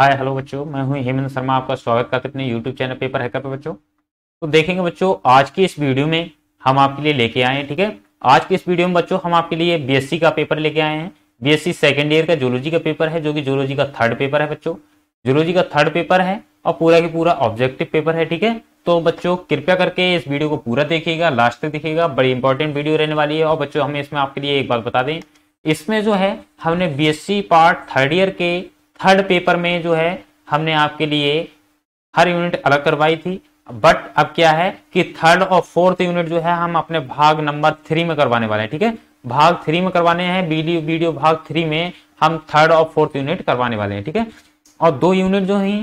hi hello बच्चों मैं हूं हेमंत शर्मा आपका स्वागत करते अपने यूट्यूब चैनल पेपर है पे बच्चों तो देखेंगे बच्चों आज की इस वीडियो में हम आपके लिए लेके आए हैं ठीक है आज की इस वीडियो में बच्चों हम आपके लिए बीएससी का पेपर लेके आए हैं बीएससी सेकंड ईयर का जोलॉजी का पेपर है जो कि जोलॉजी का थर्ड पेपर है बच्चों जोलॉजी का थर्ड पेपर है और पूरा की पूरा ऑब्जेक्टिव पेपर है ठीक है तो बच्चों कृपया करके इस वीडियो को पूरा देखिएगा लास्ट तक देखिएगा बड़ी इंपॉर्टेंट वीडियो रहने वाली है और बच्चों हमें इसमें आपके लिए एक बात बता दें इसमें जो है हमने बीएससी पार्ट थर्ड ईयर के थर्ड पेपर में जो है हमने आपके लिए हर यूनिट अलग करवाई थी बट अब क्या है कि थर्ड और फोर्थ यूनिट जो है हम अपने भाग नंबर थ्री में करवाने वाले हैं ठीक है भाग थ्री में करवाने हैं वीडियो वीडियो भाग थ्री में हम थर्ड और फोर्थ यूनिट करवाने वाले हैं ठीक है और दो यूनिट जो ही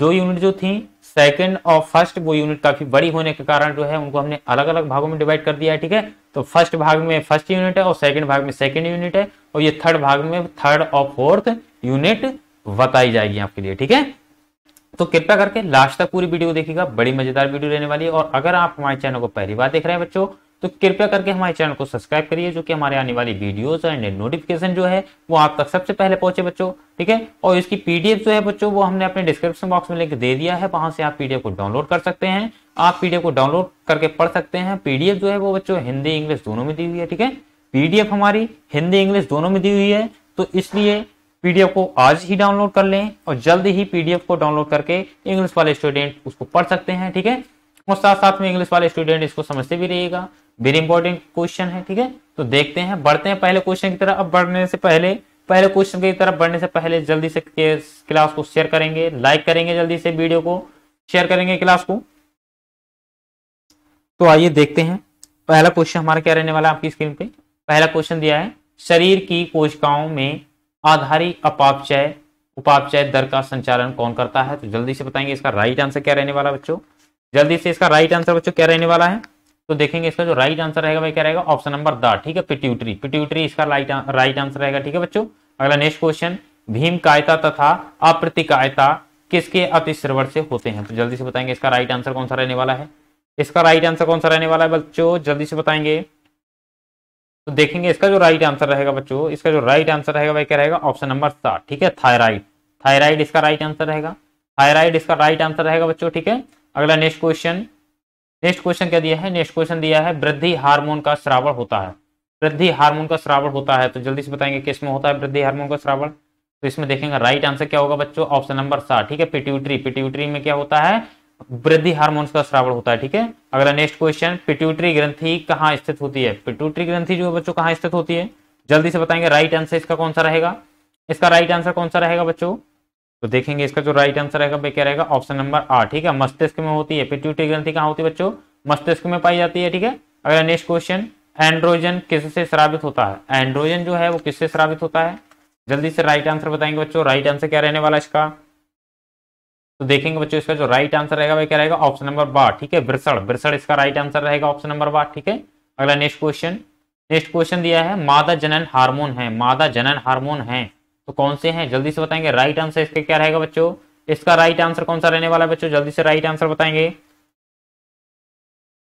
दो यूनिट जो थी सेकंड और फर्स्ट वो यूनिट काफी बड़ी होने के कारण जो है उनको हमने अलग अलग भागों में डिवाइड कर दिया है ठीक है तो फर्स्ट भाग में फर्स्ट यूनिट है और सेकंड भाग में सेकंड यूनिट है और ये थर्ड भाग में थर्ड और फोर्थ यूनिट बताई जाएगी आपके लिए ठीक है तो कृपया करके लास्ट तक पूरी वीडियो देखिएगा बड़ी मजेदार वीडियो रहने वाली है और अगर आप हमारे चैनल को पहली बार देख रहे हैं बच्चों तो कृपया करके हमारे चैनल को सब्सक्राइब करिए जो कि हमारे आने वाली वीडियोस एंड नोटिफिकेशन जो है वो आप तक सबसे पहले पहुंचे बच्चों ठीक है और इसकी पीडीएफ जो है बच्चों वो हमने अपने डिस्क्रिप्शन बॉक्स में लिंक दे दिया है वहां से आप पीडीएफ को डाउनलोड कर सकते हैं आप पीडीएफ को डाउनलोड करके पढ़ सकते हैं पीडीएफ जो है वो बच्चों हिंदी इंग्लिश दोनों में दी हुई है ठीक है पीडीएफ हमारी हिंदी इंग्लिश दोनों में दी हुई है तो इसलिए पीडीएफ को आज ही डाउनलोड कर लें और जल्द ही पीडीएफ को डाउनलोड करके इंग्लिश वाले स्टूडेंट उसको पढ़ सकते हैं ठीक है और साथ साथ में इंग्लिश वाले स्टूडेंट इसको समझते भी रहिएगा वेरी इंपॉर्टेंट क्वेश्चन है ठीक है तो देखते हैं बढ़ते हैं पहले क्वेश्चन की तरफ अब बढ़ने से पहले पहले क्वेश्चन की तरफ बढ़ने से पहले जल्दी से क्लास को शेयर करेंगे लाइक करेंगे जल्दी से वीडियो को शेयर करेंगे क्लास को तो आइए देखते हैं पहला क्वेश्चन हमारा क्या रहने वाला है आपकी स्क्रीन पे पहला क्वेश्चन दिया है शरीर की कोशिकाओं में आधारी अपापचय उपापचय दर का संचालन कौन करता है तो जल्दी से बताएंगे इसका राइट आंसर क्या रहने वाला बच्चों जल्दी से इसका राइट आंसर बच्चों क्या रहने वाला है तो देखेंगे इसका जो राइट आंसर रहेगा भाई क्या रहेगा ऑप्शन नंबर द ठीक है पिट्यूटरी पिट्यूटरी इसका राइट राइट आंसर रहेगा ठीक है बच्चों अगला नेक्स्ट क्वेश्चन भीम कायता तथा अप्रतिकायता किसके अतिश्रवण से होते हैं तो जल्दी से बताएंगे इसका राइट आंसर कौन सा रहने वाला है इसका राइट आंसर कौन सा रहने वाला है बच्चों जल्दी से बताएंगे तो देखेंगे इसका जो राइट आंसर रहेगा बच्चों इसका जो राइट आंसर रहेगा वह क्या रहेगा ऑप्शन नंबर सात ठीक है थायराइड थायराइड इसका राइट आंसर रहेगा थायराइड इसका राइट आंसर रहेगा बच्चों ठीक है अगला नेक्स्ट क्वेश्चन नेक्स्ट क्वेश्चन क्या दिया है नेक्स्ट क्वेश्चन दिया है वृद्धि हार्मोन का श्रावण होता है वृद्धि हार्मोन का श्रावण होता है तो जल्दी से बताएंगे किस में होता है वृद्धि हार्मोन का श्रावण तो इसमें देखेंगे राइट आंसर क्या होगा बच्चों ऑप्शन नंबर सात ठीक है पिट्यूटरी पिट्यूटरी में क्या होता है वृद्धि हार्मोन्स का श्रावण होता है ठीक है अगला नेक्स्ट क्वेश्चन पिट्यूटरी ग्रंथि कहाँ स्थित होती है पिट्यूटरी ग्रंथि जो है बच्चों कहाँ स्थित होती है जल्दी से बताएंगे राइट आंसर इसका कौन सा रहेगा इसका राइट आंसर कौन सा रहेगा बच्चों तो देखेंगे इसका जो राइट आंसर रहेगा वह क्या रहेगा ऑप्शन नंबर आठ ठीक है मस्तिष्क में होती है पिट्यूटरी ग्रंथि कहाँ होती है बच्चों मस्तिष्क में पाई जाती है ठीक है अगला नेक्स्ट क्वेश्चन एंड्रोजन किससे श्रावित होता है एंड्रोजन जो है वो किससे श्रावित होता है जल्दी से राइट आंसर बताएंगे बच्चों राइट आंसर क्या रहने वाला इसका तो देखेंगे बच्चों इसका जो राइट आंसर रहेगा वह क्या रहेगा ऑप्शन नंबर बार ठीक है ब्रिसड़ ब्रिसड़ इसका राइट आंसर रहेगा ऑप्शन नंबर बार ठीक है अगला नेक्स्ट क्वेश्चन नेक्स्ट क्वेश्चन दिया है मादा जनन हार्मोन है मादा जनन हार्मोन है तो कौन से हैं जल्दी से बताएंगे राइट आंसर इसके क्या रहेगा बच्चों इसका राइट आंसर कौन सा रहने वाला है बच्चों जल्दी से राइट आंसर बताएंगे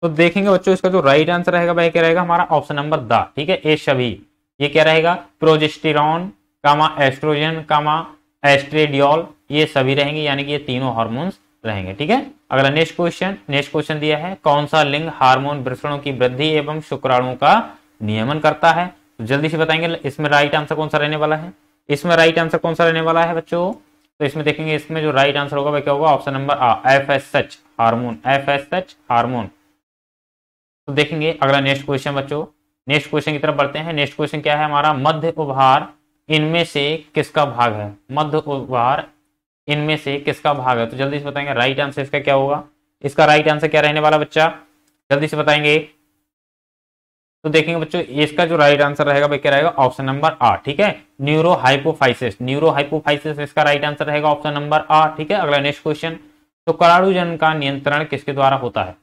तो देखेंगे बच्चों इसका जो राइट आंसर रहेगा वह क्या रहेगा हमारा ऑप्शन नंबर द ठीक है ए सभी ये क्या रहेगा प्रोजेस्टिरोन कामा एस्ट्रोजन कामा एस्ट्रेडियोल ये सभी रहेंगे यानी कि ये तीनों हार्मोन्स रहेंगे ठीक है अगला नेक्स्ट क्वेश्चन नेक्स्ट क्वेश्चन दिया है कौन सा लिंग हार्मोन वृषणों की वृद्धि एवं शुक्राणुओं का नियमन करता है तो जल्दी से बताएंगे इसमें राइट आंसर कौन सा रहने वाला है इसमें राइट आंसर कौन सा रहने वाला है बच्चों तो इसमें देखेंगे इसमें जो राइट आंसर होगा वह क्या होगा ऑप्शन नंबर आ F S H hormone F S H hormone तो देखेंगे अगला नेक्स्ट क्वेश्चन बच्चों नेक्स्ट क्वेश्चन की तरफ बढ़ते हैं नेक्स्ट क्वेश्चन क्या है हमारा मध्य उपहार इनमें से किसका भाग है मध्य उपहार इनमें से किसका भाग है तो जल्दी से बताएंगे राइट आंसर इसका क्या होगा इसका राइट आंसर क्या रहने वाला बच्चा जल्दी से बताएंगे तो देखेंगे बच्चों इसका जो राइट आंसर रहेगा वह क्या रहेगा ऑप्शन नंबर आठ ठीक है न्यूरो हाइपोफाइसिस न्यूरो हाइपोफाइसिस इसका राइट आंसर रहेगा ऑप्शन नंबर आठ ठीक है अगला नेक्स्ट क्वेश्चन तो कराड़ू का नियंत्रण किसके द्वारा होता है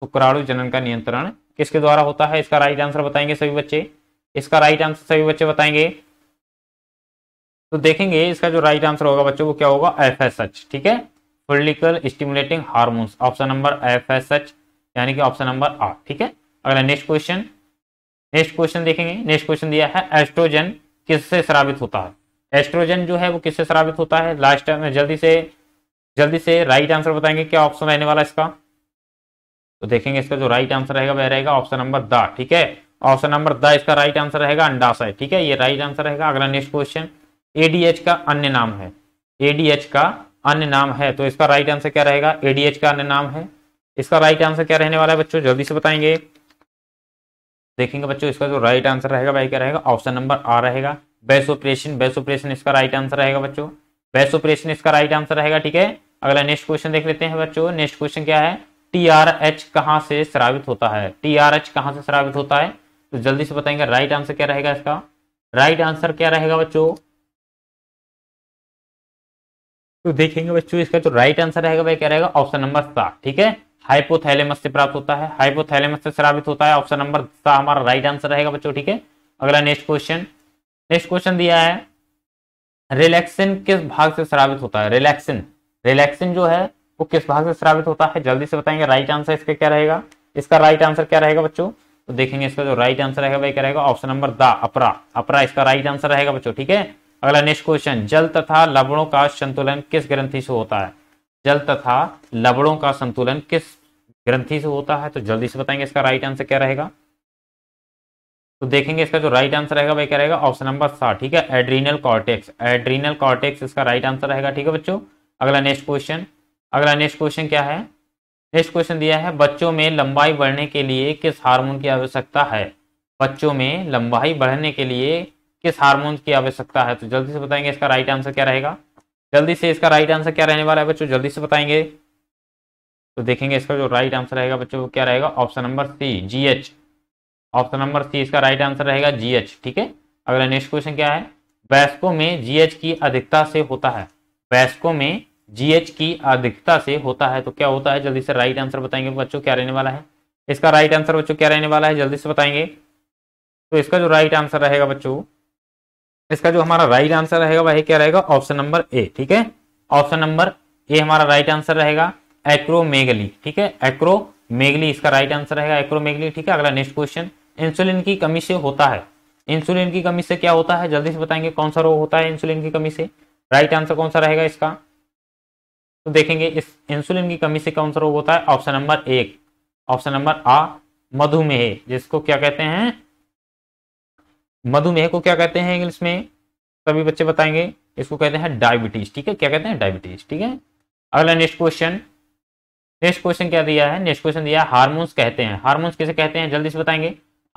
तो कराड़ू जनन का नियंत्रण किसके द्वारा होता है इसका राइट आंसर बताएंगे सभी बच्चे इसका राइट आंसर सभी बच्चे बताएंगे तो देखेंगे इसका जो राइट आंसर होगा बच्चों वो क्या होगा एफ एस एच ठीक है follicle stimulating hormones option number F S H यानी कि ऑप्शन नंबर आठ ठीक है अगला नेक्स्ट क्वेश्चन नेक्स्ट क्वेश्चन देखेंगे नेक्स्ट क्वेश्चन दिया है एस्ट्रोजन किससे श्रावित होता है एस्ट्रोजन जो है वो किससे श्रावित होता है लास्ट टाइम में जल्दी से जल्दी से राइट आंसर बताएंगे क्या ऑप्शन रहने वाला इसका तो देखेंगे इसका जो राइट आंसर रहेगा वह रहेगा ऑप्शन नंबर द ठीक है ऑप्शन नंबर द इसका राइट आंसर रहेगा अंडाशय ठीक है ये राइट आंसर रहेगा अगला नेक्स्ट क्वेश्चन एडीएच का अन्य नाम है एडीएच का अन्य नाम है तो इसका राइट आंसर क्या रहेगा एडीएच का अन्य नाम है इसका राइट आंसर क्या रहने वाला है बच्चों जल्दी से बताएंगे देखेंगे बच्चों इसका जो राइट आंसर रहेगा भाई क्या रहेगा ऑप्शन नंबर आ रहेगा बेस ऑपरेशन बेस ऑपरेशन इसका राइट आंसर रहेगा बच्चों बेस ऑपरेशन इसका राइट आंसर रहेगा ठीक है अगला नेक्स्ट क्वेश्चन देख लेते हैं बच्चों नेक्स्ट क्वेश्चन क्या है टी आर एच कहाँ से श्रावित होता है टी आर एच कहाँ से श्रावित होता है तो जल्दी से बताएंगे राइट आंसर क्या रहेगा इसका राइट आंसर क्या रहेगा बच्चों तो देखेंगे बच्चों इसका जो राइट आंसर रहेगा भाई क्या रहेगा ऑप्शन नंबर सात ठीक है हाइपोथैलेमस से प्राप्त होता है हाइपोथैलेमस से श्रावित होता है ऑप्शन नंबर सा हमारा राइट आंसर रहेगा बच्चों ठीक है अगला नेक्स्ट क्वेश्चन नेक्स्ट क्वेश्चन दिया है रिलैक्सिन किस भाग से श्रावित होता है रिलैक्सिन रिलैक्सिन जो है वो किस भाग से श्रावित होता है जल्दी से बताएंगे राइट आंसर इसका क्या रहेगा इसका राइट आंसर क्या रहेगा बच्चों तो देखेंगे इसका जो राइट आंसर रहेगा वह क्या रहेगा ऑप्शन नंबर द अपरा अपरा इसका राइट आंसर रहेगा बच्चों ठीक है अगला नेक्स्ट क्वेश्चन जल तथा लवणों का संतुलन किस ग्रंथि से होता है जल तथा लवणों का संतुलन किस ग्रंथि से होता है तो जल्दी से बताएंगे इसका राइट आंसर क्या रहेगा तो देखेंगे इसका जो राइट आंसर रहेगा वह क्या रहेगा ऑप्शन नंबर सात ठीक है एड्रीनल कॉर्टेक्स एड्रीनल कॉर्टेक्स इसका राइट आंसर रहेगा ठीक है बच्चों अगला नेक्स्ट क्वेश्चन अगला नेक्स्ट क्वेश्चन क्या है नेक्स्ट क्वेश्चन दिया है बच्चों में लंबाई बढ़ने के लिए किस हार्मोन की आवश्यकता है बच्चों में लंबाई बढ़ने के लिए किस हार्मोन्स की आवश्यकता है तो जल्दी से बताएंगे इसका राइट आंसर क्या रहेगा जल्दी से इसका राइट आंसर क्या रहने वाला है बच्चों जल्दी से बताएंगे तो देखेंगे इसका जो राइट आंसर रहेगा बच्चों वो क्या रहेगा option number C G H option number C इसका राइट आंसर रहेगा जीएच ठीक है अगला नेक्स्ट क्वेश्चन क्या है वैस्को में जीएच की अधिकता से होता है वैस्को में जीएच की अधिकता से होता है तो क्या होता है जल्दी से राइट आंसर बताएंगे बच्चों क्या रहने वाला है इसका राइट आंसर बच्चों क्या रहने वाला है जल्दी से बताएंगे तो इसका जो राइट आंसर रहेगा बच्चों इसका जो हमारा राइट आंसर रहेगा वह क्या रहेगा ऑप्शन नंबर ए ठीक है ऑप्शन नंबर ए हमारा राइट आंसर रहेगा एक्रोमेगली ठीक है एक्रोमेगली इसका राइट आंसर रहेगा एक्रोमेगली ठीक है अगला नेक्स्ट क्वेश्चन इंसुलिन की कमी से होता है इंसुलिन की कमी से क्या होता है जल्दी से बताएंगे कौन सा रोग होता है इंसुलिन की कमी से राइट आंसर कौन सा रहेगा इसका तो देखेंगे इस इंसुलिन की कमी से कौन सा रोग होता है ऑप्शन नंबर एक ऑप्शन नंबर आ मधुमेह जिसको क्या कहते हैं मधुमेह को क्या कहते हैं इंग्लिश में सभी बच्चे बताएंगे इसको कहते हैं डायबिटीज ठीक है क्या कहते हैं डायबिटीज ठीक है अगला नेक्स्ट क्वेश्चन नेक्स्ट क्वेश्चन क्या दिया है नेक्स्ट क्वेश्चन दिया है हार्मोन्स कहते हैं हार्मोन्स किसे कहते हैं जल्दी से बताएंगे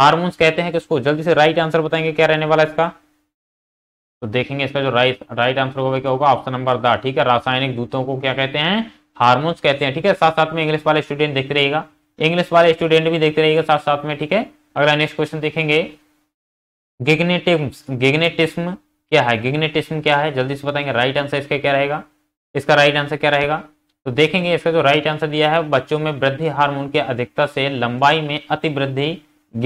हार्मोन्स कहते हैं किसको जल्दी से राइट आंसर बताएंगे क्या रहने वाला इसका तो देखेंगे इसका जो राइट राइट आंसर होगा क्या होगा ऑप्शन नंबर दा ठीक है रासायनिक दूतों को क्या कहते हैं हार्मोन्स कहते हैं ठीक है साथ साथ में इंग्लिश वाले स्टूडेंट देखते रहेगा इंग्लिश वाले स्टूडेंट भी देखते रहेगा साथ साथ में ठीक है अगला नेक्स्ट क्वेश्चन देखेंगे गिग्नेटिस्म क्या है गिग्नेटिस्म क्या है जल्दी से बताएंगे राइट आंसर इसका क्या रहेगा इसका राइट आंसर क्या रहेगा तो देखेंगे इसका जो राइट आंसर दिया है बच्चों में वृद्धि हार्मोन के अधिकता से लंबाई में अति वृद्धि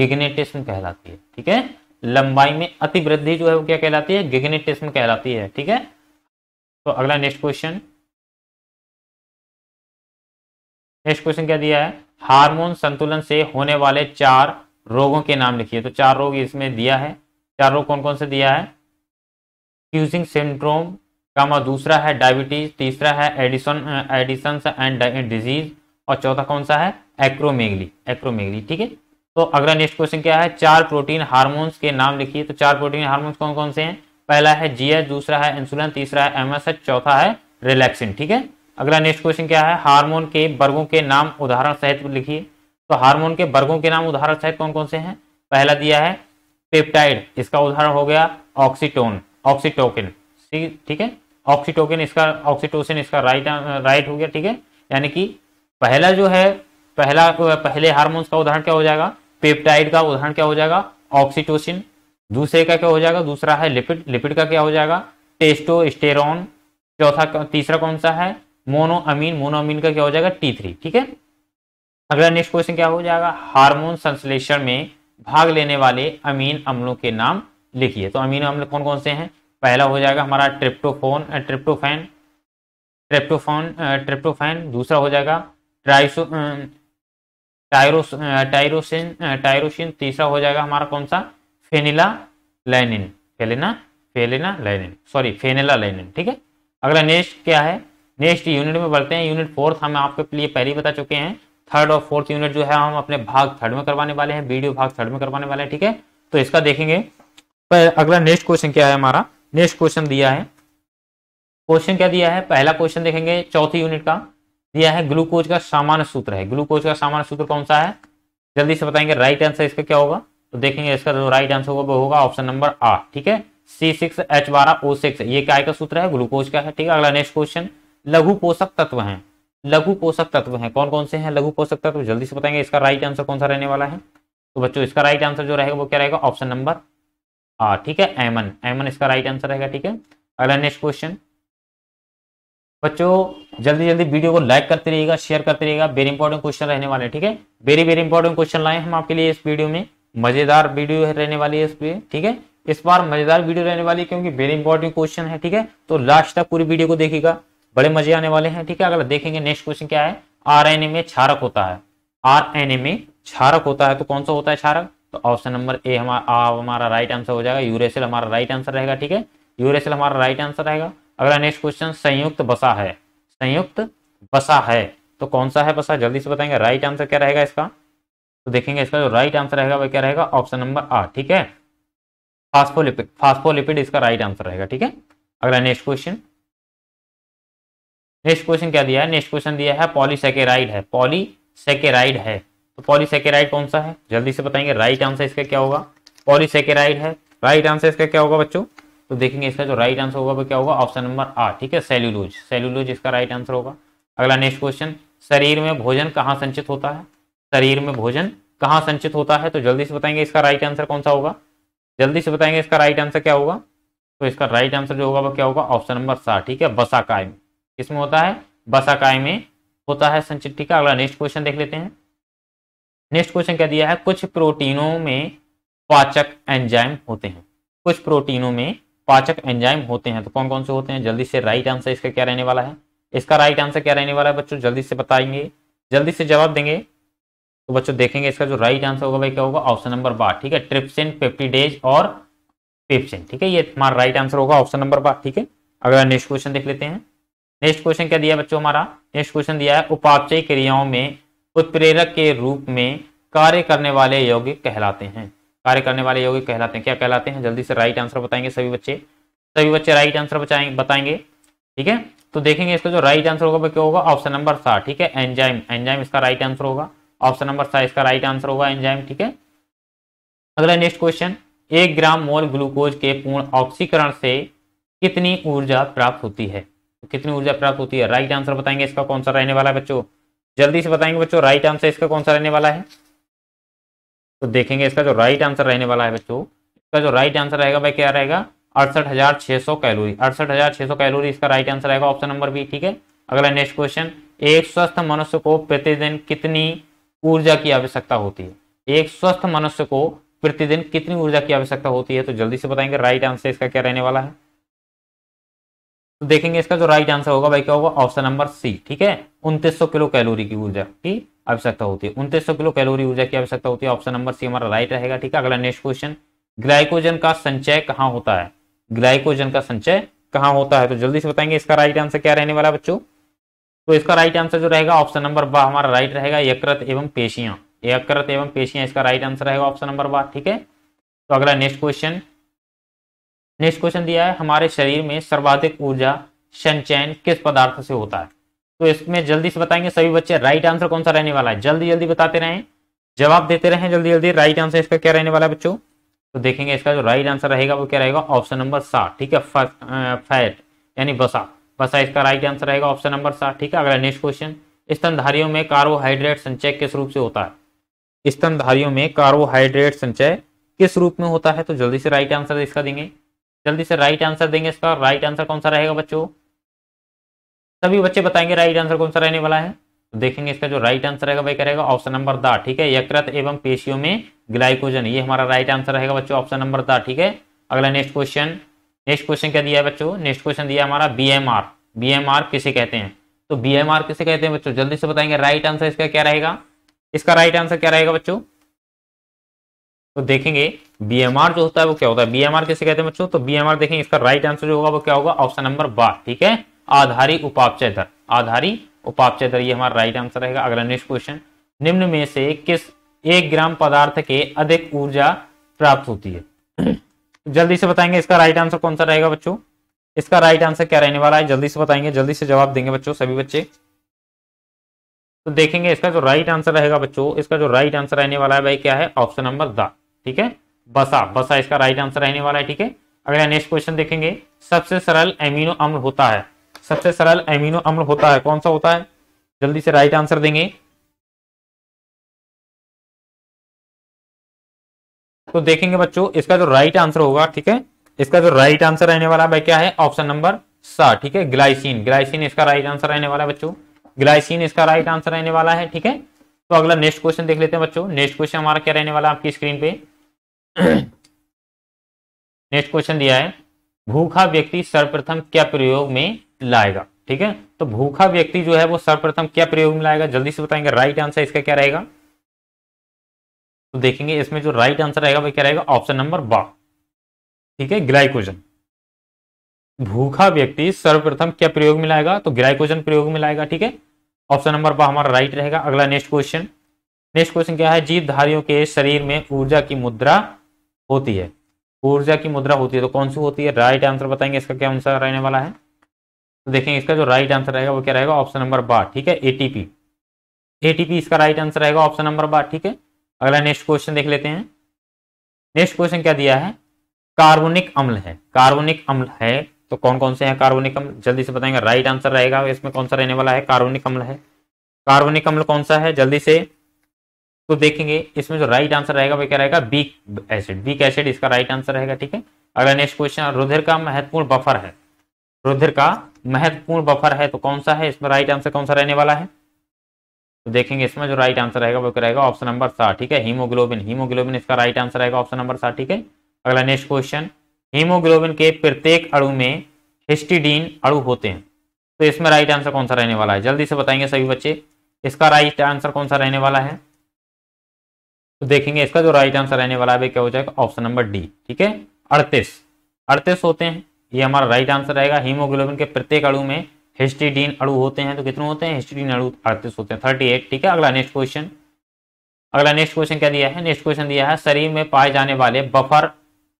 गिग्नेटिस्म कहलाती है ठीक है लंबाई में अति वृद्धि जो है वो क्या कहलाती है गिग्नेटिस्म कहलाती है ठीक है तो अगला नेक्स्ट क्वेश्चन नेक्स्ट क्वेश्चन क्या दिया है हार्मोन संतुलन से होने वाले चार रोगों के नाम लिखिए तो चार रोग इसमें दिया है चार रोग कौन कौन से दिया है क्यूजिंग सिंड्रोम कामा दूसरा है डायबिटीज तीसरा है एडिसन एडिसन एंड डिजीज और चौथा कौन सा है एक्रोमेगली एक्रोमेगली ठीक है तो अगला नेक्स्ट क्वेश्चन क्या है चार प्रोटीन हार्मोन्स के नाम लिखिए तो चार प्रोटीन हार्मोन्स कौन कौन से हैं पहला है जीएस दूसरा है इंसुलिन तीसरा है एमएसएच चौथा है रिलैक्सिन ठीक है अगला नेक्स्ट क्वेश्चन क्या है हार्मोन के वर्गों के नाम उदाहरण सहित लिखिए तो हार्मोन के वर्गों के नाम उदाहरण सहित कौन कौन से हैं पहला दिया है पेप्टाइड इसका उदाहरण हो गया ऑक्सीटोन ऑक्सीटोकिन ठीक है ऑक्सीटोकिन इसका ऑक्सीटोसिन इसका राइट राइट हो गया ठीक है यानी कि पहला जो है पहला पहले हार्मोन्स का उदाहरण क्या हो जाएगा पेप्टाइड का उदाहरण क्या हो जाएगा ऑक्सीटोसिन दूसरे का क्या हो जाएगा दूसरा है लिपिड लिपिड का क्या हो जाएगा टेस्टो स्टेरॉन चौथा तीसरा कौन सा है मोनोअमीन मोनोअमीन का क्या हो जाएगा टी थ्री ठीक है अगला नेक्स्ट क्वेश्चन क्या हो जाएगा हार्मोन संश्लेषण में भाग लेने वाले अमीन अम्लों के नाम लिखिए तो अमीन अम्ल कौन कौन से हैं पहला हो जाएगा हमारा ट्रिप्टोफोन ट्रिप्टोफैन ट्रिप्टोफोन ट्रिप्टोफैन दूसरा हो जाएगा ट्राइसो टायरो टायरोसिन टायरोसिन तीसरा हो जाएगा हमारा कौन सा फेनिला लाइनिन फेलिना phenylalanine sorry phenylalanine ठीक है अगला नेक्स्ट क्या है नेक्स्ट यूनिट में बढ़ते हैं यूनिट फोर्थ हम आपके लिए पहले ही बता चुके हैं थर्ड और फोर्थ यूनिट जो है हम अपने भाग थर्ड में करवाने वाले हैं वीडियो भाग थर्ड में करवाने वाले हैं ठीक है तो इसका देखेंगे पर अगला नेक्स्ट क्वेश्चन क्या है हमारा नेक्स्ट क्वेश्चन दिया है क्वेश्चन क्या दिया है पहला क्वेश्चन देखेंगे चौथी यूनिट का दिया है ग्लूकोज का सामान्य सूत्र है ग्लूकोज का सामान्य सूत्र कौन सा है जल्दी से बताएंगे राइट आंसर इसका क्या होगा तो देखेंगे इसका जो राइट आंसर होगा वो होगा ऑप्शन नंबर आ ठीक है सी सिक्स एच बारह ओ सिक्स ये क्या का सूत्र है ग्लूकोज का है ठीक है अगला नेक्स्ट क्वेश्चन लघु पोषक तत्व है लघु पोषक तत्व हैं कौन कौन से हैं लघु पोषक तत्व जल्दी से बताएंगे इसका राइट आंसर कौन सा रहने वाला है तो बच्चों इसका राइट आंसर जो रहेगा वो क्या रहेगा ऑप्शन नंबर ठीक है एमन एमन इसका राइट आंसर रहेगा ठीक है अगला नेक्स्ट क्वेश्चन बच्चों जल्दी जल्दी वीडियो को लाइक करते रहिएगा शेयर करते रहिएगा वेरी इंपॉर्टेंट क्वेश्चन रहने वाले ठीक है वेरी वेरी इंपॉर्टेंट क्वेश्चन लाए हम आपके लिए इस वीडियो में मजेदार वीडियो रहने वाली है इस पे ठीक है इस बार मजेदार वीडियो रहने वाली है क्योंकि वेरी इंपॉर्टेंट क्वेश्चन है ठीक है तो लास्ट तक पूरी वीडियो को देखिएगा बड़े मजे आने वाले हैं ठीक है अगला देखेंगे नेक्स्ट क्वेश्चन क्या है ए में क्षारक होता है ए में क्षारक होता है तो कौन सा होता है क्षारक तो ऑप्शन नंबर ए हमारा हमारा राइट आंसर हो जाएगा यूरेसिल हमारा राइट आंसर रहेगा ठीक है यूरेसिल हमारा राइट आंसर रहेगा अगला नेक्स्ट क्वेश्चन संयुक्त बसा है संयुक्त बसा है तो कौन सा है बसा जल्दी से बताएंगे राइट आंसर क्या रहेगा इसका तो देखेंगे इसका जो राइट आंसर रहेगा वह क्या रहेगा ऑप्शन नंबर आ ठीक है फास्फोलिपिड फास्फोलिपिड इसका राइट आंसर रहेगा ठीक है अगला नेक्स्ट क्वेश्चन नेक्स्ट क्वेश्चन क्या दिया है नेक्स्ट क्वेश्चन दिया है पॉलीसेकेराइड है पॉलीसेकेराइड है तो पॉलीसेकेराइड कौन सा है जल्दी से बताएंगे राइट आंसर इसका क्या होगा पॉलीसेकेराइड है राइट आंसर इसका क्या होगा बच्चों तो देखेंगे इसका जो राइट आंसर होगा वो क्या होगा ऑप्शन नंबर आ ठीक है सेल्यूलोज सेल्यूलोज इसका राइट आंसर होगा अगला नेक्स्ट क्वेश्चन शरीर में भोजन कहाँ संचित होता है शरीर में भोजन कहाँ संचित होता है तो जल्दी से बताएंगे इसका राइट आंसर कौन सा होगा जल्दी से बताएंगे इसका राइट आंसर क्या होगा तो इसका राइट आंसर जो होगा वो क्या होगा ऑप्शन नंबर सात ठीक है बसाकाय में किसमें होता है बसाकाय में होता है संचित ठीक है अगला नेक्स्ट क्वेश्चन देख लेते हैं नेक्स्ट क्वेश्चन क्या दिया है कुछ प्रोटीनों में पाचक एंजाइम होते हैं कुछ प्रोटीनों में पाचक एंजाइम होते हैं तो कौन कौन से होते हैं जल्दी से राइट आंसर इसका क्या रहने वाला है इसका राइट आंसर क्या रहने वाला है बच्चों जल्दी से बताएंगे जल्दी से जवाब देंगे तो बच्चों देखेंगे इसका जो राइट आंसर होगा भाई क्या होगा ऑप्शन नंबर बार ठीक है ट्रिप्सिन पेप्टीडेज और पेप्सिन ठीक है ये हमारा राइट आंसर होगा ऑप्शन नंबर बार ठीक है अगला नेक्स्ट क्वेश्चन देख लेते हैं नेक्स्ट क्वेश्चन क्या दिया बच्चों हमारा नेक्स्ट क्वेश्चन दिया है उपापचय क्रियाओं में उत्प्रेरक के रूप में कार्य करने वाले यौगिक कहलाते हैं कार्य करने वाले यौगिक कहलाते हैं क्या कहलाते हैं जल्दी से राइट आंसर बताएंगे सभी बच्चे सभी बच्चे राइट आंसर बताएंगे ठीक है तो देखेंगे इसका जो राइट आंसर होगा क्या होगा ऑप्शन नंबर सात ठीक है एंजाइम एंजाइम इसका राइट आंसर होगा ऑप्शन नंबर सा इसका राइट आंसर होगा एंजाइम ठीक है अगला नेक्स्ट क्वेश्चन एक ग्राम मोल ग्लूकोज के पूर्ण ऑक्सीकरण से कितनी ऊर्जा प्राप्त होती है तो कितनी ऊर्जा प्राप्त होती है राइट आंसर बताएंगे इसका कौन सा रहने वाला है बच्चों जल्दी से बताएंगे बच्चों राइट आंसर इसका कौन सा रहने वाला है तो देखेंगे इसका जो राइट आंसर रहने वाला है बच्चों इसका जो राइट आंसर रहेगा भाई क्या रहेगा अड़सठ हजार छह सौ कैलोरी अड़सठ हजार छह सौ कैलोरी इसका राइट आंसर रहेगा ऑप्शन नंबर बी ठीक है अगला नेक्स्ट क्वेश्चन एक स्वस्थ मनुष्य को प्रतिदिन कितनी ऊर्जा की आवश्यकता होती है एक स्वस्थ मनुष्य को प्रतिदिन कितनी ऊर्जा की आवश्यकता होती है तो जल्दी से बताएंगे राइट आंसर इसका क्या रहने वाला है तो देखेंगे इसका जो राइट आंसर होगा भाई क्या होगा ऑप्शन नंबर सी ठीक है उनतीस किलो कैलोरी की ऊर्जा की आवश्यकता होती है उनतीस किलो कैलोरी ऊर्जा की आवश्यकता होती है ऑप्शन नंबर सी हमारा राइट रहेगा ठीक है अगला नेक्स्ट क्वेश्चन ग्लाइकोजन का संचय कहाँ होता है ग्लाइकोजन का संचय कहाँ होता है तो जल्दी से बताएंगे इसका राइट आंसर क्या रहने वाला बच्चों तो इसका राइट आंसर जो रहेगा ऑप्शन नंबर बा हमारा राइट रहेगा यकृत एवं पेशियां यकृत एवं पेशियां इसका राइट आंसर रहेगा ऑप्शन नंबर बा ठीक है तो अगला नेक्स्ट क्वेश्चन नेक्स्ट क्वेश्चन दिया है हमारे शरीर में सर्वाधिक ऊर्जा संचयन किस पदार्थ से होता है तो इसमें जल्दी से बताएंगे सभी बच्चे राइट आंसर कौन सा रहने वाला है जल्दी जल्दी बताते रहें जवाब देते रहें जल्दी जल्दी राइट आंसर इसका क्या रहने वाला है बच्चों तो देखेंगे इसका जो राइट आंसर रहेगा वो क्या रहेगा ऑप्शन नंबर सात ठीक है फैट यानी बसा बसा इसका राइट आंसर रहेगा ऑप्शन नंबर सात ठीक है अगला नेक्स्ट क्वेश्चन स्तनधारियों में कार्बोहाइड्रेट संचय किस रूप से होता है स्तनधारियों में कार्बोहाइड्रेट संचय किस रूप में होता है तो जल्दी से राइट आंसर इसका देंगे जल्दी से राइट आंसर देंगे इसका राइट आंसर कौन सा रहेगा बच्चों सभी बच्चे बताएंगे राइट आंसर कौन सा रहने वाला है तो देखेंगे इसका जो राइट आंसर रहेगा वही करेगा ऑप्शन नंबर द ठीक है यकृत एवं पेशियों में ग्लाइकोजन ये हमारा राइट आंसर रहेगा बच्चों ऑप्शन नंबर द ठीक है अगला नेक्स्ट क्वेश्चन नेक्स्ट क्वेश्चन क्या दिया है बच्चों नेक्स्ट क्वेश्चन दिया हमारा B M R B M R किसे कहते हैं तो बी एम आर किसे कहते हैं बच्चों जल्दी से बताएंगे राइट आंसर इसका क्या रहेगा इसका राइट आंसर क्या रहेगा बच्चों तो देखेंगे बीएमआर जो होता है वो क्या होता है बीएमआर किसे कहते हैं बच्चों तो बीएमआर देखेंगे इसका राइट आंसर जो होगा वो क्या होगा ऑप्शन नंबर बार ठीक है आधारी उपापचय दर आधारी उपापचय दर ये हमारा राइट आंसर रहेगा अगला नेक्स्ट क्वेश्चन निम्न में से किस एक ग्राम पदार्थ के अधिक ऊर्जा प्राप्त होती है जल्दी से बताएंगे इसका राइट आंसर कौन सा रहेगा बच्चों इसका राइट आंसर क्या रहने वाला है जल्दी से बताएंगे जल्दी से जवाब देंगे बच्चों सभी बच्चे तो देखेंगे इसका जो राइट आंसर रहेगा बच्चों इसका जो राइट आंसर रहने वाला है भाई क्या है ऑप्शन नंबर दा ठीक है बसा बसा इसका राइट आंसर रहने वाला है ठीक है अगला नेक्स्ट क्वेश्चन देखेंगे सबसे सरल एमिनो अम्ल होता है सबसे सरल एमिनो अम्ल होता है कौन सा होता है जल्दी से राइट आंसर देंगे तो देखेंगे बच्चों इसका जो राइट आंसर होगा ठीक है इसका जो राइट आंसर रहने वाला है क्या है ऑप्शन नंबर सा ठीक है ग्लाइसिन ग्लाइसिन इसका राइट आंसर रहने वाला है बच्चों ग्लाइसिन इसका राइट आंसर रहने वाला है ठीक है तो अगला नेक्स्ट क्वेश्चन देख लेते हैं बच्चों नेक्स्ट क्वेश्चन हमारा क्या रहने वाला है आपकी स्क्रीन पे नेक्स्ट क्वेश्चन दिया है भूखा व्यक्ति सर्वप्रथम क्या प्रयोग में लाएगा ठीक है तो भूखा व्यक्ति जो है वो सर्वप्रथम क्या प्रयोग में लाएगा जल्दी से बताएंगे राइट आंसर इसका क्या रहेगा तो देखेंगे इसमें जो राइट आंसर रहेगा वो क्या रहेगा ऑप्शन नंबर बा ठीक है ग्लाइकोजन भूखा व्यक्ति सर्वप्रथम क्या प्रयोग में लाएगा तो ग्लाइकोजन प्रयोग में लाएगा ठीक है ऑप्शन नंबर बा हमारा राइट रहेगा अगला नेक्स्ट क्वेश्चन नेक्स्ट क्वेश्चन क्या है जीवधारियों के शरीर में ऊर्जा की मुद्रा होती है ऊर्जा की मुद्रा होती है तो कौन सी होती है राइट आंसर बताएंगे इसका क्या आंसर रहने वाला है तो देखेंगे इसका जो राइट आंसर रहेगा वो क्या रहेगा ऑप्शन नंबर बार ठीक है एटीपी एटीपी इसका राइट आंसर रहेगा ऑप्शन नंबर बार ठीक है अगला नेक्स्ट क्वेश्चन देख लेते हैं नेक्स्ट क्वेश्चन क्या दिया है कार्बोनिक अम्ल है कार्बोनिक अम्ल है तो कौन कौन से है कार्बोनिक अम्ल जल्दी से बताएंगे राइट आंसर रहेगा इसमें कौन सा रहने वाला है कार्बोनिक अम्ल है कार्बोनिक अम्ल कौन सा है जल्दी से तो देखेंगे इसमें जो राइट आंसर रहेगा वो क्या रहेगा बीक एसिड बीक एसिड इसका राइट आंसर रहेगा ठीक है अगला नेक्स्ट क्वेश्चन रुधिर का महत्वपूर्ण बफर है रुधिर का महत्वपूर्ण बफर है तो कौन सा है इसमें राइट आंसर कौन सा रहने वाला है तो देखेंगे इसमें जो राइट आंसर रहेगा वो क्या रहेगा ऑप्शन नंबर सात ठीक है हीमोग्लोबिन हीमोग्लोबिन इसका राइट आंसर रहेगा ऑप्शन नंबर सात ठीक है अगला नेक्स्ट क्वेश्चन हीमोग्लोबिन के प्रत्येक अणु में हिस्टिडीन अणु होते हैं तो इसमें राइट आंसर कौन सा रहने वाला है जल्दी से बताएंगे सभी बच्चे इसका राइट आंसर कौन सा रहने वाला है तो देखेंगे इसका जो राइट आंसर रहने वाला है क्या हो जाएगा ऑप्शन नंबर डी ठीक है अड़तीस अड़तीस होते हैं ये हमारा राइट आंसर रहेगा हीमोग्लोबिन के प्रत्येक अणु में हिस्टीडीन अणु होते हैं तो कितने होते हैं हिस्टीडीन अणु अड़तीस होते हैं थर्टी एट ठीक है अगला नेक्स्ट क्वेश्चन अगला नेक्स्ट क्वेश्चन क्या दिया है नेक्स्ट क्वेश्चन दिया है शरीर में पाए जाने वाले बफर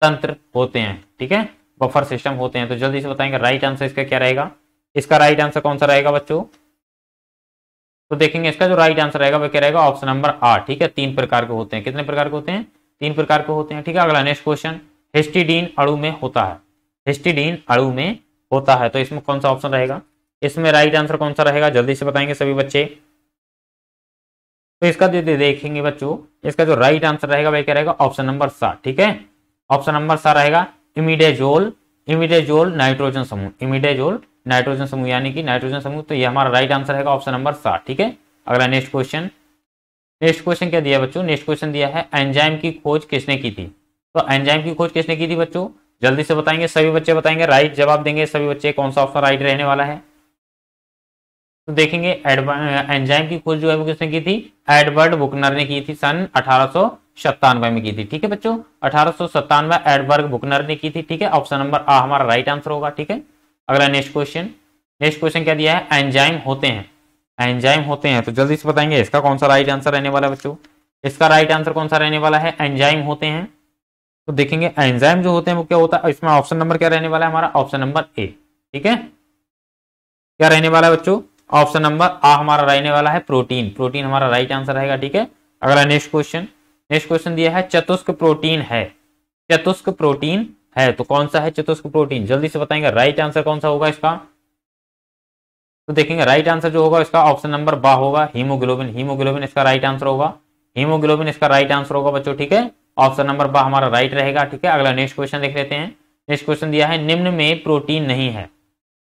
तंत्र होते हैं ठीक है बफर सिस्टम होते हैं तो जल्दी से बताएंगे राइट आंसर इसका क्या रहेगा इसका राइट आंसर कौन सा रहेगा बच्चों तो देखेंगे इसका जो राइट आंसर रहेगा वह क्या रहेगा ऑप्शन नंबर आठ ठीक है तीन प्रकार के होते हैं कितने प्रकार के होते हैं तीन प्रकार के होते हैं ठीक है अगला नेक्स्ट क्वेश्चन हिस्टिडीन अड़ू में होता है हिस्टिडीन अड़ू में होता है तो इसमें कौन सा ऑप्शन रहेगा इसमें राइट आंसर कौन सा रहेगा जल्दी से बताएंगे सभी बच्चे तो इसका दे देखेंगे बच्चों इसका जो राइट आंसर रहेगा वह क्या रहेगा ऑप्शन नंबर सात ठीक है ऑप्शन नंबर सात रहेगा इमिडेजोल इमिडेजोल नाइट्रोजन समूह इमिडेजोल नाइट्रोजन समूह यानी कि नाइट्रोजन समूह तो ये हमारा राइट आंसर है ऑप्शन नंबर सात ठीक है अगला नेक्स्ट क्वेश्चन नेक्स्ट क्वेश्चन क्या दिया बच्चों नेक्स्ट क्वेश्चन दिया है एंजाइम की खोज किसने की थी तो एंजाइम की खोज किसने की थी बच्चों जल्दी से बताएंगे सभी बच्चे बताएंगे राइट जवाब देंगे सभी बच्चे कौन सा ऑप्शन राइट रहने वाला है तो देखेंगे एंजाइम की खोज जो है वो किसने की थी एडवर्ड बुकनर ने की थी सन अठारह में की थी ठीक है बच्चों अठारह एडवर्ड बुकनर ने की थी ठीक है ऑप्शन नंबर आ हमारा राइट आंसर होगा ठीक है अगला नेक्स्ट क्वेश्चन नेक्स्ट क्वेश्चन क्या दिया है एंजाइम होते हैं एंजाइम होते हैं तो जल्दी से बताएंगे इसका कौन सा राइट आंसर रहने वाला है बच्चों इसका राइट आंसर कौन सा रहने वाला है एंजाइम होते हैं तो देखेंगे एंजाइम जो होते हैं वो क्या होता है इसमें ऑप्शन नंबर क्या रहने वाला है हमारा ऑप्शन नंबर ए ठीक है क्या रहने वाला है बच्चों ऑप्शन नंबर आ हमारा रहने वाला है प्रोटीन प्रोटीन हमारा राइट आंसर रहेगा ठीक है अगला नेक्स्ट क्वेश्चन नेक्स्ट क्वेश्चन दिया है चतुष्क प्रोटीन है चतुष्क प्रोटीन है तो कौन सा है चतुष्क प्रोटीन जल्दी से बताएंगे राइट आंसर कौन सा होगा इसका तो देखेंगे राइट आंसर जो होगा इसका ऑप्शन नंबर बा होगा हीमोग्लोबिन हीमोग्लोबिन इसका राइट आंसर होगा हीमोग्लोबिन इसका राइट आंसर होगा बच्चों ठीक है ऑप्शन नंबर बा हमारा राइट रहेगा ठीक है अगला नेक्स्ट क्वेश्चन देख लेते हैं नेक्स्ट क्वेश्चन दिया है निम्न में प्रोटीन नहीं है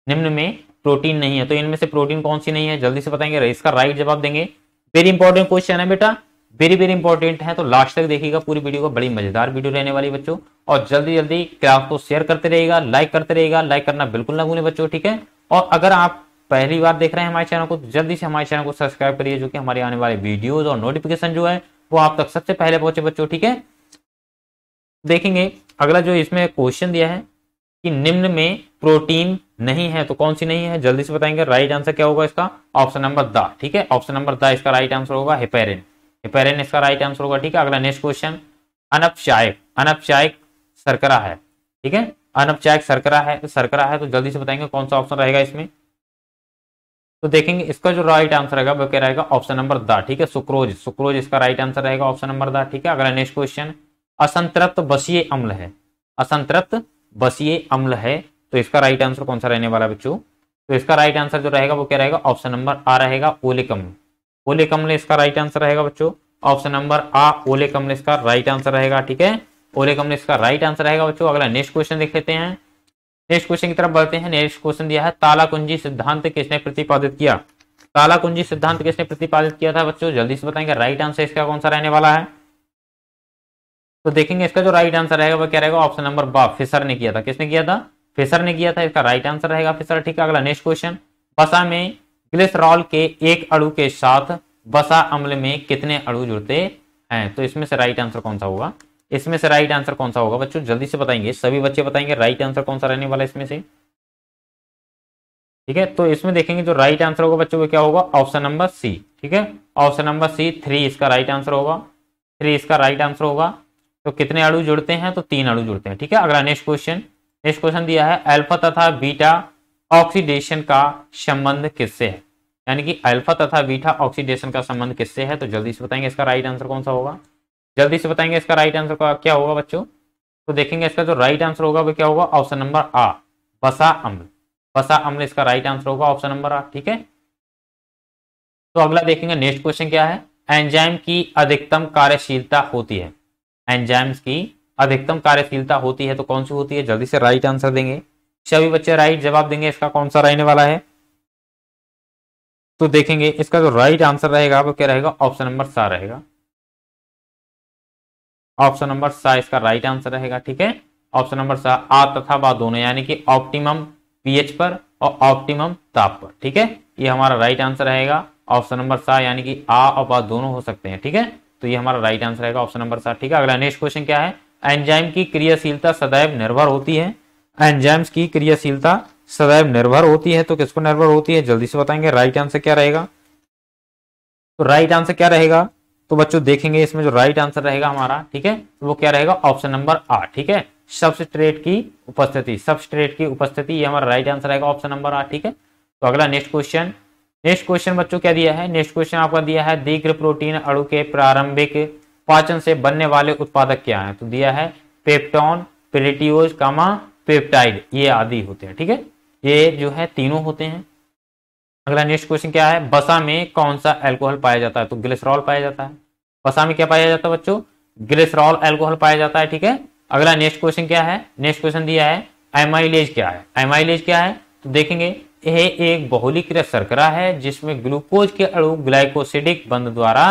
निम्न में प्रोटीन नहीं है तो इनमें से प्रोटीन कौन सी नहीं है जल्दी से बताएंगे इसका राइट जवाब देंगे वेरी इंपॉर्टेंट क्वेश्चन है बेटा वेरी वेरी इंपॉर्टेंट है तो लास्ट तक देखिएगा पूरी वीडियो को बड़ी मजेदार वीडियो रहने वाली बच्चों और जल्दी जल्दी क्लास को शेयर करते रहेगा लाइक करते रहेगा लाइक करना बिल्कुल ना भूलें बच्चों ठीक है और अगर आप पहली बार देख रहे हैं हमारे चैनल को तो जल्दी से हमारे चैनल को सब्सक्राइब करिए जो कि हमारे आने वाले वीडियोज और नोटिफिकेशन जो है वो आप तक सबसे पहले पहुंचे बच्चों ठीक है देखेंगे अगला जो इसमें क्वेश्चन दिया है कि निम्न में प्रोटीन नहीं है तो कौन सी नहीं है जल्दी से बताएंगे राइट आंसर क्या होगा इसका ऑप्शन नंबर द ठीक है ऑप्शन नंबर द इसका राइट आंसर होगा हिपेरिन पेरेन इसका राइट आंसर होगा ठीक है अगला नेक्स्ट क्वेश्चन अनपचायक अनपचायक सरकरा है ठीक है अनपचायक सरकरा है तो सरकरा है तो जल्दी से बताएंगे कौन सा ऑप्शन रहेगा इसमें तो देखेंगे इसका जो राइट आंसर रहेगा वो क्या रहेगा ऑप्शन नंबर द ठीक है सुक्रोज सुक्रोज इसका राइट आंसर रहेगा ऑप्शन नंबर द ठीक है अगला नेक्स्ट क्वेश्चन असंतृप्त बसीय अम्ल है असंतृप्त बसीय अम्ल है तो इसका राइट आंसर कौन सा रहने वाला बच्चों तो इसका राइट आंसर जो रहेगा वो क्या रहेगा ऑप्शन नंबर आ रहेगा ओलिक अम्ल ओले कमलेश का राइट आंसर रहेगा बच्चों ऑप्शन नंबर आ ओले कमलेश का राइट आंसर रहेगा ठीक है ओले कमलेश का राइट आंसर रहेगा बच्चों अगला नेक्स्ट क्वेश्चन देख लेते हैं नेक्स्ट क्वेश्चन की तरफ बढ़ते हैं नेक्स्ट क्वेश्चन दिया है ताला कुंजी सिद्धांत किसने प्रतिपादित किया ताला कुंजी सिद्धांत किसने प्रतिपादित किया था बच्चों जल्दी से बताएंगे राइट आंसर इसका कौन सा रहने वाला है तो देखेंगे इसका जो राइट आंसर रहेगा वो क्या रहेगा ऑप्शन नंबर बा फिसर ने किया था किसने किया था फिसर ने किया था इसका राइट आंसर रहेगा फिसर ठीक है अगला नेक्स्ट क्वेश्चन बसा में ग्लिसरॉल के एक अणु के साथ बसा अम्ल में कितने अणु जुड़ते हैं तो इसमें से राइट आंसर कौन सा होगा इसमें से राइट आंसर कौन सा होगा बच्चों जल्दी से बताएंगे सभी बच्चे बताएंगे राइट आंसर कौन सा रहने वाला इसमें से ठीक है तो इसमें देखेंगे जो राइट आंसर होगा बच्चों वो क्या होगा ऑप्शन नंबर सी ठीक है ऑप्शन नंबर सी थ्री इसका राइट आंसर होगा थ्री इसका राइट आंसर होगा तो कितने अड़ु जुड़ते हैं तो तीन अड़ू जुड़ते हैं ठीक है अगला नेक्स्ट क्वेश्चन नेक्स्ट क्वेश्चन दिया है एल्फा तथा बीटा ऑक्सीडेशन का संबंध किससे है यानी कि अल्फा तथा बीटा ऑक्सीडेशन का संबंध किससे है तो जल्दी से बताएंगे इसका राइट आंसर कौन सा होगा जल्दी से बताएंगे इसका राइट आंसर क्या होगा बच्चों तो देखेंगे इसका जो राइट आंसर होगा वो क्या होगा ऑप्शन नंबर आ बसा अम्ल बसा अम्ल इसका राइट आंसर होगा ऑप्शन नंबर आ ठीक है तो अगला देखेंगे नेक्स्ट क्वेश्चन क्या है एंजाइम की अधिकतम कार्यशीलता होती है एंजाइम्स की अधिकतम कार्यशीलता होती है तो कौन सी होती है जल्दी से राइट आंसर देंगे सभी बच्चे राइट जवाब देंगे इसका कौन सा रहने वाला है तो देखेंगे इसका जो राइट आंसर रहेगा वो क्या रहेगा ऑप्शन नंबर सा रहेगा ऑप्शन नंबर सा इसका राइट आंसर रहेगा ठीक है ऑप्शन नंबर सा आ तथा बा दोनों यानी कि ऑप्टिमम पीएच पर और ऑप्टिमम ताप पर ठीक है ये हमारा राइट आंसर रहेगा ऑप्शन नंबर सा यानी कि आ और बा दोनों हो सकते हैं ठीक है तो ये हमारा राइट आंसर रहेगा ऑप्शन नंबर सात ठीक है अगला नेक्स्ट क्वेश्चन क्या है एंजाइम की क्रियाशीलता सदैव निर्भर होती है एंजाइम्स की क्रियाशीलता सदैव निर्भर होती है तो किसको निर्भर होती है जल्दी से बताएंगे राइट आंसर क्या रहेगा तो राइट आंसर क्या रहेगा तो बच्चों देखेंगे इसमें जो राइट आंसर रहेगा हमारा ठीक है वो क्या रहेगा ऑप्शन नंबर आ ठीक है सबस्ट्रेट की उपस्थिति सबस्ट्रेट की उपस्थिति ये हमारा राइट आंसर रहेगा ऑप्शन नंबर आ ठीक है तो अगला नेक्स्ट क्वेश्चन नेक्स्ट क्वेश्चन बच्चों क्या दिया है नेक्स्ट क्वेश्चन आपका दिया है दीघ्र प्रोटीन अड़ु के प्रारंभिक पाचन से बनने वाले उत्पादक क्या है तो दिया है पेप्टॉन प्लेटियोज कामा पेप्टाइड ये आदि होते हैं ठीक है ये जो है तीनों होते हैं अगला नेक्स्ट क्वेश्चन क्या है बसा में कौन सा एल्कोहल पाया जाता है तो ग्लेसरॉल पाया जाता है बसा में क्या पाया जाता है बच्चों ग्लेसरॉल एल्कोहल पाया जाता है ठीक है अगला नेक्स्ट क्वेश्चन क्या है नेक्स्ट क्वेश्चन दिया है एमाइलेज क्या है एमाइलेज क्या है तो देखेंगे यह एक बहुलीकृत शर्करा है जिसमें ग्लूकोज के अणु ग्लाइकोसिडिक बंद द्वारा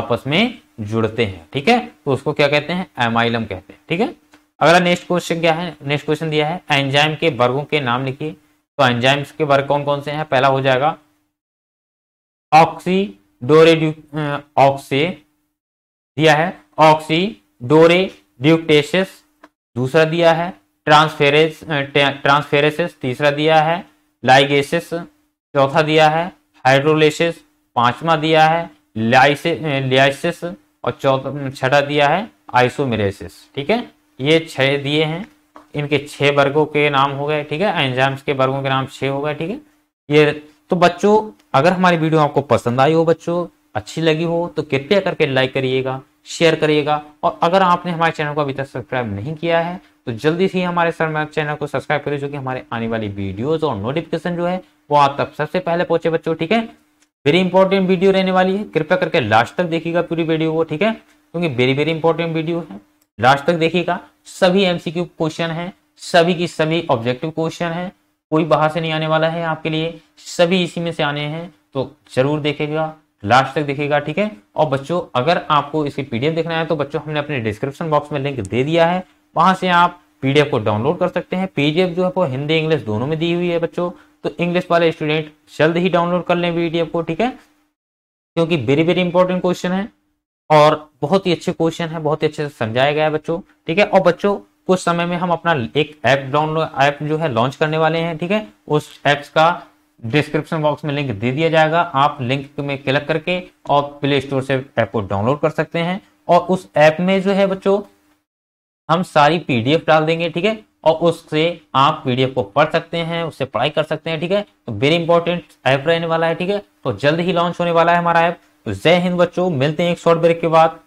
आपस में जुड़ते हैं ठीक है तो उसको क्या कहते हैं एमाइलम कहते हैं ठीक है अगला नेक्स्ट क्वेश्चन क्या है नेक्स्ट क्वेश्चन दिया है एंजाइम के वर्गों के नाम लिखिए तो एंजाइम्स के वर्ग कौन कौन से हैं पहला हो जाएगा ऑक्सी डोरे ऑक्से दिया है ऑक्सी डोरे ड्यूक्टेसिस दूसरा दिया है ट्रांसफेरेस ट्रांसफेरेसिस तीसरा दिया है लाइगेसिस चौथा दिया है हाइड्रोलेसिस पांचवा दिया है लियासिस और चौथा छठा दिया है आइसोमेरेसिस ठीक है ये छः दिए हैं इनके छः वर्गों के नाम हो गए ठीक है एंजाम्स के वर्गों के नाम छः हो गए ठीक है ये तो बच्चों अगर हमारी वीडियो आपको पसंद आई हो बच्चों अच्छी लगी हो तो कृपया करके लाइक करिएगा शेयर करिएगा और अगर आपने हमारे चैनल को अभी तक सब्सक्राइब नहीं किया है तो जल्दी से हमारे चैनल को सब्सक्राइब करिए जो कि हमारे आने वाली वीडियोस और नोटिफिकेशन जो है वो आप तक सबसे पहले पहुंचे बच्चों ठीक है वेरी इंपॉर्टेंट वीडियो रहने वाली है कृपया करके लास्ट तक देखिएगा पूरी वीडियो को ठीक है क्योंकि वेरी वेरी इंपॉर्टेंट वीडियो है लास्ट तक देखिएगा सभी एमसीक्यू क्वेश्चन है सभी की सभी ऑब्जेक्टिव क्वेश्चन है कोई बाहर से नहीं आने वाला है आपके लिए सभी इसी में से आने हैं तो जरूर देखेगा लास्ट तक देखेगा ठीक है और बच्चों अगर आपको इसकी पीडीएफ देखना है तो बच्चों हमने अपने डिस्क्रिप्शन बॉक्स में लिंक दे दिया है वहां से आप पीडीएफ को डाउनलोड कर सकते हैं पीडीएफ जो है वो हिंदी इंग्लिश दोनों में दी हुई है बच्चों तो इंग्लिश वाले स्टूडेंट जल्द ही डाउनलोड कर लें पीडीएफ को ठीक है क्योंकि वेरी वेरी इंपॉर्टेंट क्वेश्चन है और बहुत ही अच्छे क्वेश्चन है बहुत ही अच्छे से समझाया गया है बच्चों ठीक है और बच्चों कुछ समय में हम अपना एक ऐप डाउनलोड ऐप जो है लॉन्च करने वाले हैं ठीक है उस एप्स का डिस्क्रिप्शन बॉक्स में लिंक दे दिया जाएगा आप लिंक में क्लिक करके और प्ले स्टोर से ऐप को डाउनलोड कर सकते हैं और उस ऐप में जो है बच्चों हम सारी पीडीएफ डाल देंगे ठीक है और उससे आप पीडीएफ को पढ़ सकते हैं उससे पढ़ाई कर सकते हैं ठीक है तो वेरी इंपॉर्टेंट ऐप रहने वाला है ठीक है तो जल्द ही लॉन्च होने वाला है हमारा ऐप तो जय हिंद बच्चों मिलते हैं एक शॉर्ट ब्रेक के बाद